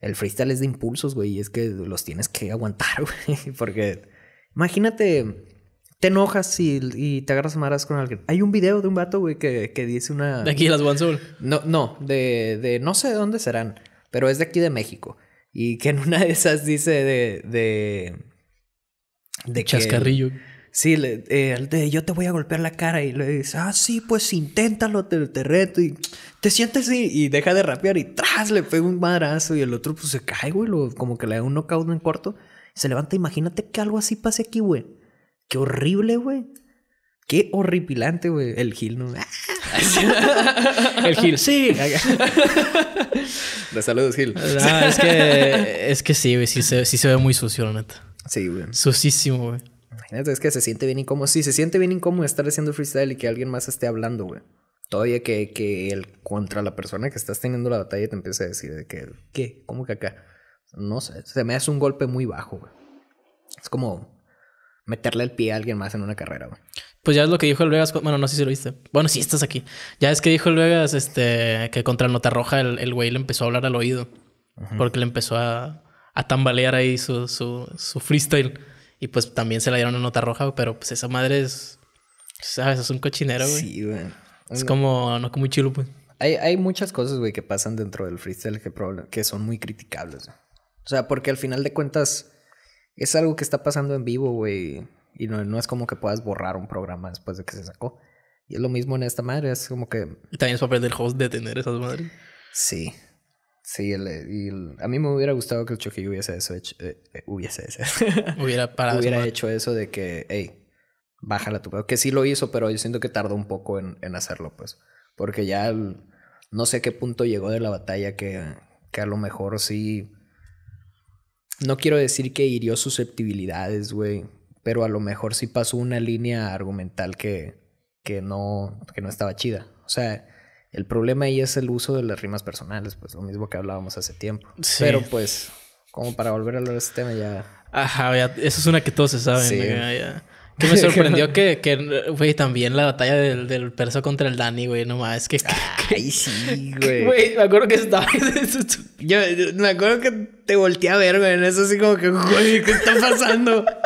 el freestyle es de impulsos, güey, y es que los tienes que aguantar, güey, porque imagínate, te enojas y, te agarras maras con alguien. Hay un video de un vato, güey, que, dice una... De aquí las Guanzul? No, no, de, no sé de dónde serán, pero es de aquí de México. Y que en una de esas dice de... de, Chascarrillo. Sí, le, eh, de, yo te voy a golpear la cara y le dices ah, sí, pues inténtalo, te, reto y te sientes y, y, deja de rapear y tras le pega un madrazo y el otro pues se cae, güey, lo, como que le da un knockout en corto. Se levanta, imagínate que algo así pase aquí, güey. Qué horrible, güey. Qué horripilante, güey. El Gil, ¿no? el Gil. Sí. De saludos, Gil. es que, es que sí, güey. Sí se, ve muy sucio, la neta. Sí, güey. Sucísimo, güey. Imagínate, es que se siente bien incómodo. Sí, se siente bien incómodo estar haciendo freestyle y que alguien más esté hablando, güey. Todavía que, que el, contra la persona que estás teniendo la batalla te empiece a decir de que, ¿qué? ¿Cómo que acá? No sé, se me hace un golpe muy bajo, güey. Es como meterle el pie a alguien más en una carrera, güey. Pues ya es lo que dijo el Vegas. Bueno, no sé si lo viste. Bueno, sí estás aquí. Ya es que dijo el Vegas este, que contra Nota Roja el, el güey le empezó a hablar al oído. Porque le empezó a, a tambalear ahí su, su freestyle. Y pues también se la dieron una nota roja, pero pues esa madre es. ¿Sabes? Es un cochinero, güey. Sí, güey. Es como. No, como muy chulo, pues. Hay, muchas cosas, güey, que pasan dentro del freestyle que, que son muy criticables, O sea, porque al final de cuentas. Es algo que está pasando en vivo, güey. Y no, es como que puedas borrar un programa después de que se sacó. Y es lo mismo en esta madre, es como que. también es papel del host de tener esas madres. Sí. Sí, eh, a mí me hubiera gustado que el choquillo hubiese hecho. hubiese eso. Eh, eh, hubiera hecho eso de que, hey, bájala tu Que sí lo hizo, pero yo siento que tardó un poco en, hacerlo, pues. Porque ya no sé qué punto llegó de la batalla que, a lo mejor sí. No quiero decir que hirió susceptibilidades, güey. Pero a lo mejor sí pasó una línea argumental que, que, no, que no estaba chida. O sea, el problema ahí es el uso de las rimas personales, pues lo mismo que hablábamos hace tiempo. Pero pues, como para volver a hablar de este tema ya... Ajá, eso es una que todos se saben. Que me sorprendió que, que, güey, también la batalla del, del contra el Dani, güey, no más, que... que Ay, ah, güey. Güey, me acuerdo que estaba... yo, me acuerdo que te volteé a ver, güey, eso así como que, güey, ¿qué está pasando?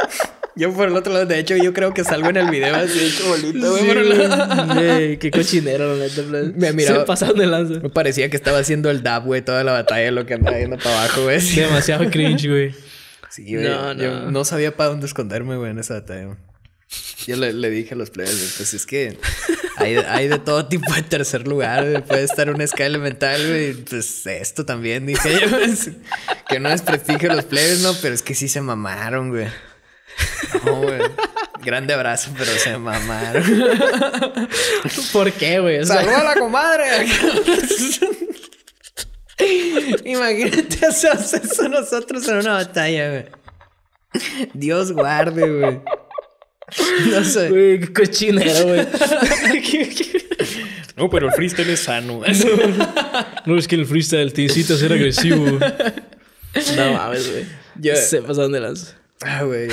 Yo por el otro lado, de hecho, yo creo que salgo en el video así hecho bolito, güey, sí, el qué cochinero, la neta. Me miraba. Se pasaron de lanza. Me parecía que estaba haciendo el dab, güey, toda la batalla, lo que andaba yendo para abajo, güey. Demasiado cringe, güey. Sí, güey. No, no. no sabía para dónde esconderme, güey, en esa batalla. Yo le, le dije a los players, pues es que hay, hay, de todo tipo de tercer lugar, puede estar una escala elemental, güey. Pues esto también, dije yo. que no es a los players, no, pero es que sí se mamaron, güey güey. Grande abrazo, pero se mamaron. ¿Por qué, güey? O ¡Saluda a la comadre! Imagínate hacemos eso nosotros en una batalla, güey. Dios guarde, güey. No sé. Güey, qué cochinero, güey. No, pero el freestyle es sano. No, es que el freestyle te incita a ser agresivo. No mames, güey. Yo... pasar dónde las. Ah, güey.